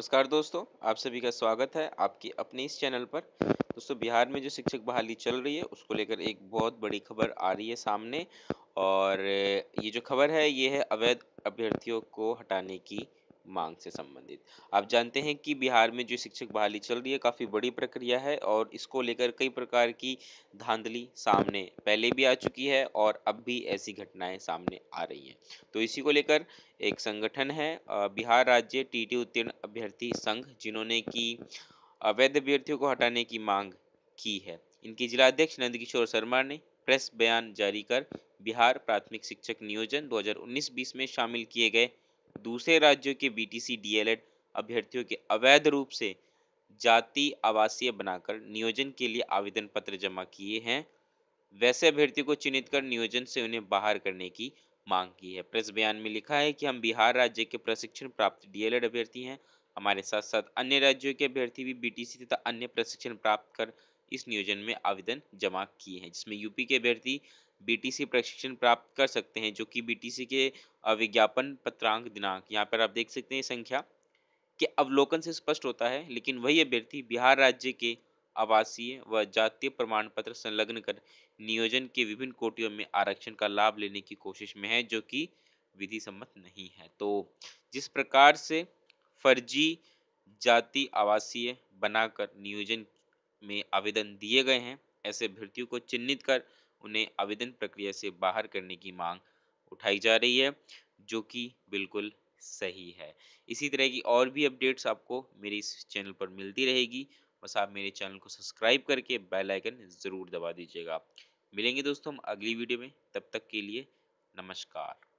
नमस्कार दोस्तों आप सभी का स्वागत है आपकी अपने इस चैनल पर दोस्तों बिहार में जो शिक्षक बहाली चल रही है उसको लेकर एक बहुत बड़ी खबर आ रही है सामने और ये जो खबर है ये है अवैध अभ्यर्थियों को हटाने की मांग से संबंधित आप जानते हैं कि बिहार में जो शिक्षक बहाली चल रही है काफ़ी बड़ी प्रक्रिया है और इसको लेकर कई प्रकार की धांधली सामने पहले भी आ चुकी है और अब भी ऐसी घटनाएं सामने आ रही हैं तो इसी को लेकर एक संगठन है बिहार राज्य टीटी उत्तीर्ण अभ्यर्थी संघ जिन्होंने की अवैध अभ्यर्थियों को हटाने की मांग की है इनके जिलाध्यक्ष नंदकिशोर शर्मा ने प्रेस बयान जारी कर बिहार प्राथमिक शिक्षक नियोजन 2019-20 में शामिल किए गए दूसरे राज्यों के बीटीसी डीएलएड अभ्यर्थियों के अवैध रूप से जाति आवासीय बनाकर नियोजन के लिए आवेदन पत्र जमा किए हैं वैसे अभ्यर्थियों को चिन्हित कर नियोजन से उन्हें बाहर करने की मांग की है प्रेस बयान में लिखा है कि हम बिहार राज्य के प्रशिक्षण प्राप्त डीएलएड अभ्यर्थी हैं हमारे साथ साथ अन्य राज्यों के अभ्यर्थी भी बीटीसी तथा अन्य प्रशिक्षण प्राप्त कर इस नियोजन में आवेदन जमा किए हैं जिसमें यूपी के अभ्यर्थी बीटीसी प्रशिक्षण प्राप्त कर सकते हैं जो कि बीटीसी के विज्ञापन पत्रांक दिनांक यहाँ पर आप देख सकते हैं संख्या के अवलोकन से स्पष्ट होता है लेकिन वही अभ्यर्थी बिहार राज्य के आवासीय व जातीय प्रमाण पत्र संलग्न कर नियोजन के विभिन्न कोटियों में आरक्षण का लाभ लेने की कोशिश में है जो कि विधि सम्मत नहीं है तो जिस प्रकार से फर्जी जाति आवासीय बनाकर नियोजन में आवेदन दिए गए हैं ऐसे अभ्यर्थियों को चिन्हित कर उन्हें आवेदन प्रक्रिया से बाहर करने की मांग उठाई जा रही है जो कि बिल्कुल सही है इसी तरह की और भी अपडेट्स आपको मेरे इस चैनल पर मिलती रहेगी बस आप मेरे चैनल को सब्सक्राइब करके बेल आइकन ज़रूर दबा दीजिएगा मिलेंगे दोस्तों हम अगली वीडियो में तब तक के लिए नमस्कार